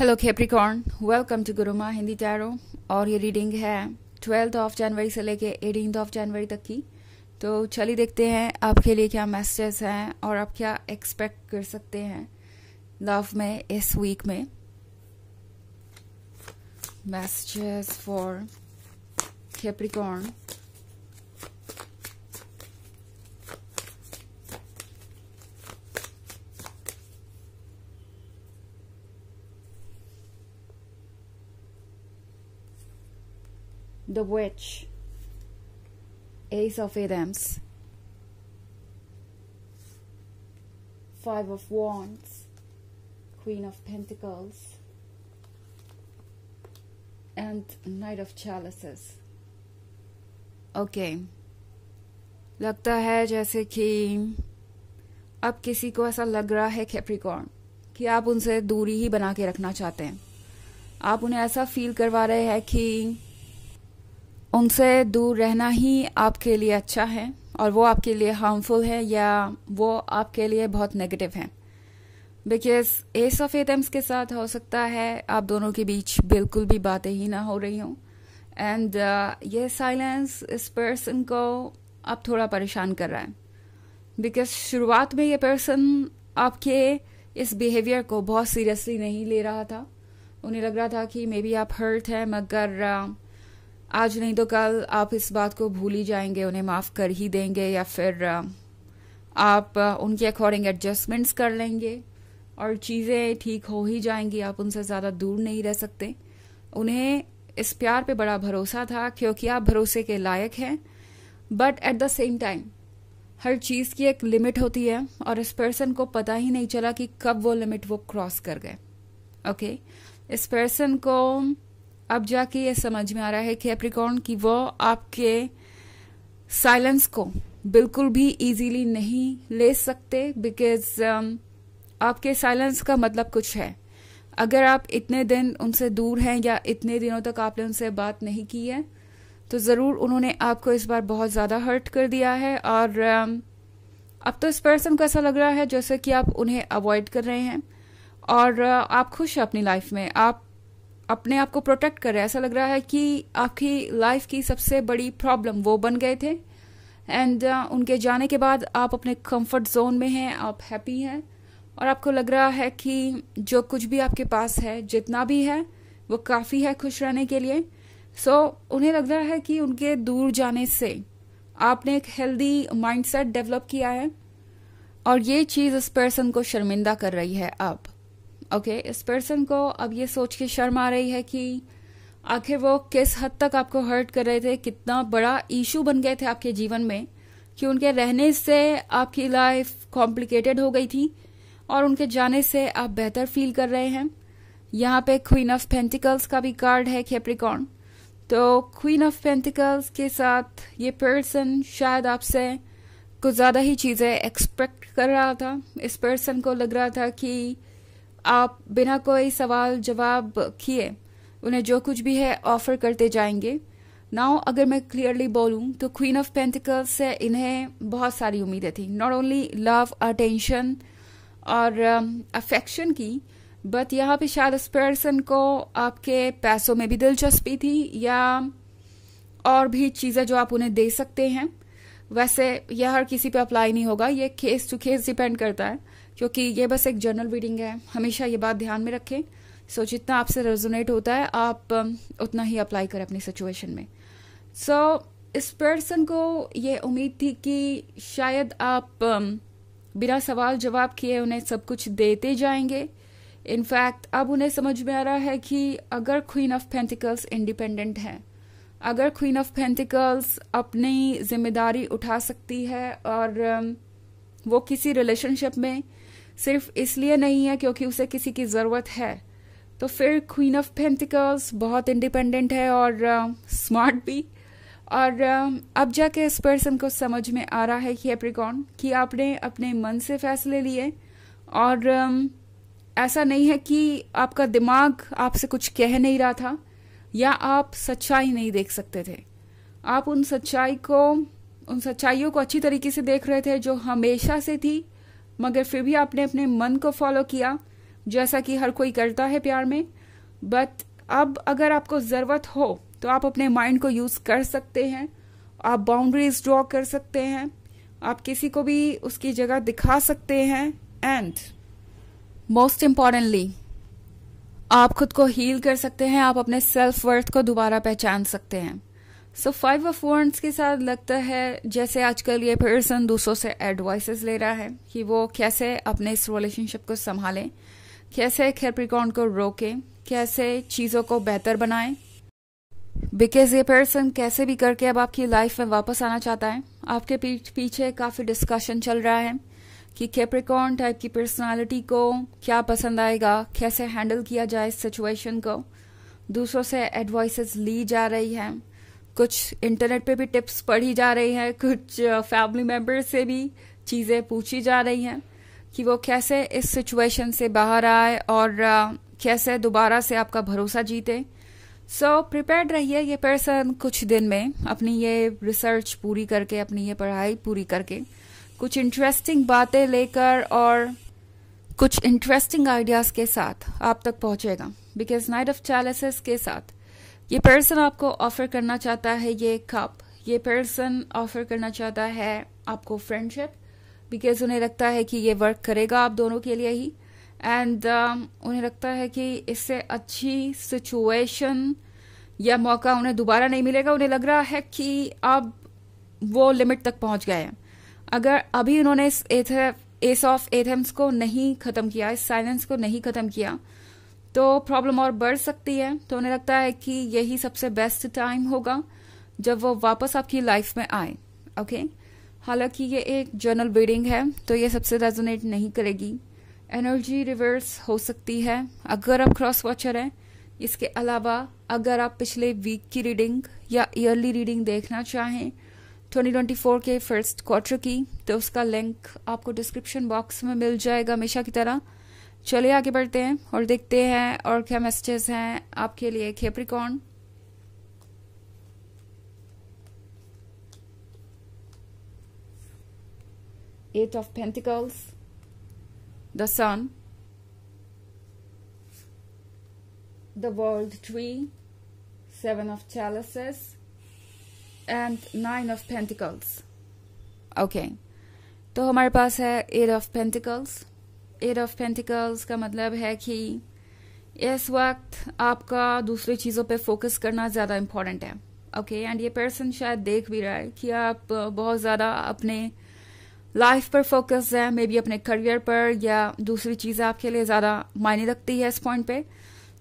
Hello Capricorn welcome to Gurumaa Hindi tarot और ये reading है ट्वेल्थ ऑफ जनवरी से लेके एटीन ऑफ जनवरी तक की तो चलिए देखते हैं आपके लिए क्या मैसेजेस हैं और आप क्या एक्सपेक्ट कर सकते हैं लव में इस वीक में messages for Capricorn The Witch, Ace of Adams, Five of Wands, Queen of Pentacles, and Knight of Chalices. okay. लगता है जैसे कि अब किसी को ऐसा लग रहा है कैप्रिकॉर्न कि आप उनसे दूरी ही बना के रखना चाहते हैं आप उन्हें ऐसा फील करवा रहे हैं कि उनसे दूर रहना ही आपके लिए अच्छा है और वो आपके लिए हार्मफुल है या वो आपके लिए बहुत नेगेटिव है बिकॉज एस ऑफ एटम्स के साथ हो सकता है आप दोनों के बीच बिल्कुल भी बातें ही ना हो रही हों एंड uh, ये साइलेंस इस पर्सन को आप थोड़ा परेशान कर रहा है बिकॉज शुरुआत में ये पर्सन आपके इस बिहेवियर को बहुत सीरियसली नहीं ले रहा था उन्हें लग रहा था कि मे बी आप हर्ट हैं मगर uh, आज नहीं तो कल आप इस बात को भूल ही जाएंगे उन्हें माफ़ कर ही देंगे या फिर आप उनके अकॉर्डिंग एडजस्टमेंट्स कर लेंगे और चीज़ें ठीक हो ही जाएंगी आप उनसे ज़्यादा दूर नहीं रह सकते उन्हें इस प्यार पे बड़ा भरोसा था क्योंकि आप भरोसे के लायक हैं but at the same time हर चीज़ की एक लिमिट होती है और इस पर्सन को पता ही नहीं चला कि कब वो लिमिट वो क्रॉस कर गए ओके okay? इस पर्सन को अब जाके ये समझ में आ रहा है कैप्रिकॉर्न कि वो आपके साइलेंस को बिल्कुल भी इजीली नहीं ले सकते बिकॉज um, आपके साइलेंस का मतलब कुछ है अगर आप इतने दिन उनसे दूर हैं या इतने दिनों तक आपने उनसे बात नहीं की है तो ज़रूर उन्होंने आपको इस बार बहुत ज़्यादा हर्ट कर दिया है और um, अब तो इस पर्सन को ऐसा लग रहा है जैसे कि आप उन्हें अवॉइड कर रहे हैं और uh, आप खुश हैं अपनी लाइफ में आप अपने आप को प्रोटेक्ट कर रहे हैं ऐसा लग रहा है कि आपकी लाइफ की सबसे बड़ी प्रॉब्लम वो बन गए थे एंड uh, उनके जाने के बाद आप अपने कंफर्ट जोन में हैं आप हैप्पी हैं और आपको लग रहा है कि जो कुछ भी आपके पास है जितना भी है वो काफ़ी है खुश रहने के लिए सो so, उन्हें लग रहा है कि उनके दूर जाने से आपने एक हेल्दी माइंडसेट डेवलप किया है और ये चीज़ उस पर्सन को शर्मिंदा कर रही है आप ओके okay, इस पर्सन को अब ये सोच के शर्म आ रही है कि आखिर वो किस हद तक आपको हर्ट कर रहे थे कितना बड़ा इशू बन गए थे आपके जीवन में कि उनके रहने से आपकी लाइफ कॉम्प्लिकेटेड हो गई थी और उनके जाने से आप बेहतर फील कर रहे हैं यहाँ पे क्वीन ऑफ पेंटिकल्स का भी कार्ड है खेप्रिकॉर्न तो क्वीन ऑफ पेंटिकल्स के साथ ये पर्सन शायद आपसे कुछ ज़्यादा ही चीज़ें एक्सपेक्ट कर रहा था इस पर्सन को लग रहा था कि आप बिना कोई सवाल जवाब किए उन्हें जो कुछ भी है ऑफर करते जाएंगे नाउ अगर मैं क्लियरली बोलूं तो क्वीन ऑफ पेंटिकल से इन्हें बहुत सारी उम्मीदें थी नॉट ओनली लव अटेंशन और अफेक्शन um, uh, की बट यहाँ पे शायद इस पर्सन को आपके पैसों में भी दिलचस्पी थी या और भी चीज़ें जो आप उन्हें दे सकते हैं वैसे यह हर किसी पे अप्लाई नहीं होगा ये केस टू केस डिपेंड करता है क्योंकि ये बस एक जनरल रीडिंग है हमेशा ये बात ध्यान में रखें सो so, जितना आपसे रेजोनेट होता है आप um, उतना ही अप्लाई करें अपनी सिचुएशन में सो so, इस पर्सन को ये उम्मीद थी कि शायद आप um, बिना सवाल जवाब किए उन्हें सब कुछ देते जाएंगे इनफैक्ट अब उन्हें समझ में आ रहा है कि अगर क्वीन ऑफ पेंटिकल्स इंडिपेंडेंट हैं अगर क्वीन ऑफ पेंटिकल्स अपनी जिम्मेदारी उठा सकती है और um, वो किसी रिलेशनशिप में सिर्फ इसलिए नहीं है क्योंकि उसे किसी की ज़रूरत है तो फिर क्वीन ऑफ पेंटिकल्स बहुत इंडिपेंडेंट है और स्मार्ट um, uh, भी और uh, अब जाके इस पर्सन को समझ में आ रहा है कि एप्रिकॉन कि आपने अपने मन से फैसले लिए और uh, ऐसा नहीं है कि आपका दिमाग आपसे कुछ कह नहीं रहा था या आप सच्चाई नहीं देख सकते थे आप उन सच्चाई को उन सच्चाइयों को अच्छी तरीके से देख रहे थे जो हमेशा से थी मगर फिर भी आपने अपने मन को फॉलो किया जैसा कि हर कोई करता है प्यार में बट अब अगर आपको ज़रूरत हो तो आप अपने माइंड को यूज़ कर सकते हैं आप बाउंड्रीज ड्रॉ कर सकते हैं आप किसी को भी उसकी जगह दिखा सकते हैं एंड मोस्ट इम्पॉर्टेंटली आप खुद को हील कर सकते हैं आप अपने सेल्फ वर्थ को दोबारा पहचान सकते हैं सो फाइव ऑफ वर्ड्स के साथ लगता है जैसे आजकल ये पर्सन दूसरों से एडवाइसेस ले रहा है कि वो कैसे अपने इस रिलेशनशिप को संभालें कैसे खेप्रिकॉन को रोकें कैसे चीज़ों को बेहतर बनाएं बिकॉज ये पर्सन कैसे भी करके अब आपकी लाइफ में वापस आना चाहता है आपके पीछे काफ़ी डिस्कशन चल रहा है कि कैप्रिकॉन टाइप की पर्सनालिटी को क्या पसंद आएगा कैसे हैंडल किया जाए इस सिचुएशन को दूसरों से एडवाइसेस ली जा रही हैं कुछ इंटरनेट पे भी टिप्स पढ़ी जा रही हैं कुछ फैमिली मेम्बर्स से भी चीज़ें पूछी जा रही हैं कि वो कैसे इस सिचुएशन से बाहर आए और कैसे दोबारा से आपका भरोसा जीते सो so, प्रिपेयर्ड रहिए ये पर्सन कुछ दिन में अपनी ये रिसर्च पूरी करके अपनी ये पढ़ाई पूरी करके कुछ इंटरेस्टिंग बातें लेकर और कुछ इंटरेस्टिंग आइडियाज़ के साथ आप तक पहुंचेगा बिकॉज नाइट ऑफ चालिसिस के साथ ये पर्सन आपको ऑफर करना चाहता है ये कप ये पर्सन ऑफर करना चाहता है आपको फ्रेंडशिप बिकॉज उन्हें लगता है कि ये वर्क करेगा आप दोनों के लिए ही एंड um, उन्हें लगता है कि इससे अच्छी सिचुएशन या मौका उन्हें दोबारा नहीं मिलेगा उन्हें लग रहा है कि अब वो लिमिट तक पहुंच गए हैं अगर अभी उन्होंने इस एस ऑफ एथम्स को नहीं ख़त्म किया इस साइलेंस को नहीं ख़त्म किया तो प्रॉब्लम और बढ़ सकती है तो उन्हें लगता है कि यही सबसे बेस्ट टाइम होगा जब वो वापस आपकी लाइफ में आए ओके okay? हालांकि ये एक जनरल बीडिंग है तो ये सबसे रेजोनेट नहीं करेगी एनर्जी रिवर्स हो सकती है अगर आप क्रॉस वॉचर हैं इसके अलावा अगर आप पिछले वीक की रीडिंग या ईयरली रीडिंग देखना चाहें 2024 के फर्स्ट क्वार्टर की तो उसका लिंक आपको डिस्क्रिप्शन बॉक्स में मिल जाएगा हमेशा की तरह चलिए आगे बढ़ते हैं और देखते हैं और क्या मैसेजेस हैं आपके लिए Capricorn eight of pentacles the sun the world tree seven of chalices and nine of pentacles okay तो हमारे पास है eight of pentacles eight of pentacles का मतलब है कि इस वक्त आपका दूसरी चीज़ों पे फोकस करना ज़्यादा इम्पोर्टेंट है ओके okay, एंड ये पर्सन शायद देख भी रहा है कि आप बहुत ज़्यादा अपने लाइफ पर फोकस है मे बी अपने करियर पर या दूसरी चीज़ आपके लिए ज़्यादा मायने रखती है इस पॉइंट पे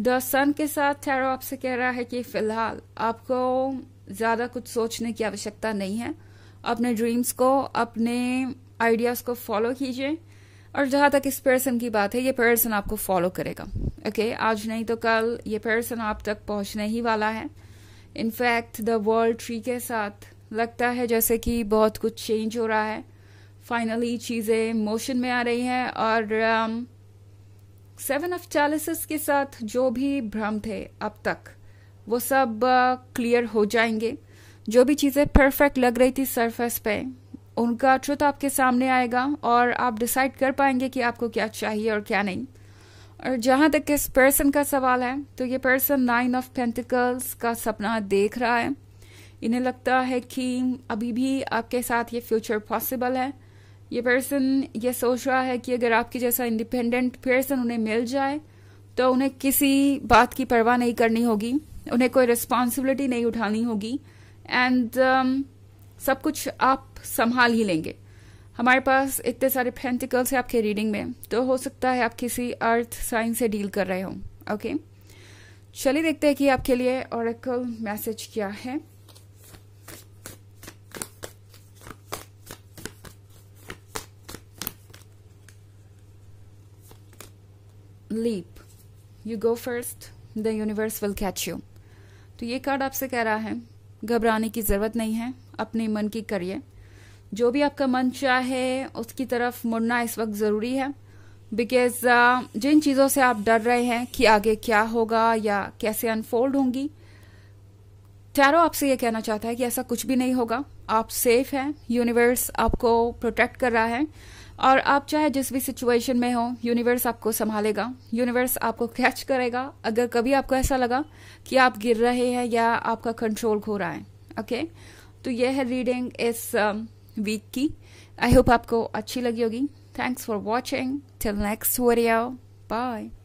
द सन के साथ थैरो आपसे कह रहा है कि फ़िलहाल आपको ज़्यादा कुछ सोचने की आवश्यकता नहीं है अपने ड्रीम्स को अपने आइडियाज़ को फॉलो कीजिए और जहां तक इस पर्सन की बात है ये पर्सन आपको फॉलो करेगा ओके okay? आज नहीं तो कल ये पर्सन आप तक पहुंचने ही वाला है इनफैक्ट द वर्ल्ड ट्री के साथ लगता है जैसे कि बहुत कुछ चेंज हो रहा है फाइनली चीज़ें मोशन में आ रही हैं और सेवन ऑफ चालिसिस के साथ जो भी भ्रम थे अब तक वो सब क्लियर हो जाएंगे जो भी चीज़ें परफेक्ट लग रही थी सरफेस पे उनका ट्रुथ आपके सामने आएगा और आप डिसाइड कर पाएंगे कि आपको क्या चाहिए और क्या नहीं और जहाँ तक इस पर्सन का सवाल है तो ये पर्सन नाइन ऑफ पेंटिकल्स का सपना देख रहा है इन्हें लगता है कि अभी भी आपके साथ ये फ्यूचर पॉसिबल है ये पर्सन ये सोच रहा है कि अगर आपके जैसा इंडिपेंडेंट पर्सन उन्हें मिल जाए तो उन्हें किसी बात की परवाह नहीं करनी होगी उन्हें कोई रिस्पॉन्सिबिलिटी नहीं उठानी होगी एंड um, सब कुछ आप संभाल ही लेंगे हमारे पास इतने सारे फेंटिकल्स हैं आपके रीडिंग में तो हो सकता है आप किसी अर्थ साइंस से डील कर रहे हो ओके okay? चलिए देखते हैं कि आपके लिए और मैसेज क्या है leap you go first the universe will catch you तो ये कार्ड आपसे कह रहा है घबराने की ज़रूरत नहीं है अपने मन की करिए जो भी आपका मन चाहे उसकी तरफ मुड़ना इस वक्त ज़रूरी है बिकॉज uh, जिन चीज़ों से आप डर रहे हैं कि आगे क्या होगा या कैसे अनफोल्ड होंगी टैरो आपसे ये कहना चाहता है कि ऐसा कुछ भी नहीं होगा आप सेफ हैं यूनिवर्स आपको प्रोटेक्ट कर रहा है और आप चाहे जिस भी सिचुएशन में हो यूनिवर्स आपको संभालेगा यूनिवर्स आपको कैच करेगा अगर कभी आपको ऐसा लगा कि आप गिर रहे हैं या आपका कंट्रोल खो रहा है ओके तो यह है रीडिंग इस वीक um, की आई होप आपको अच्छी लगी होगी thanks for watching till next video bye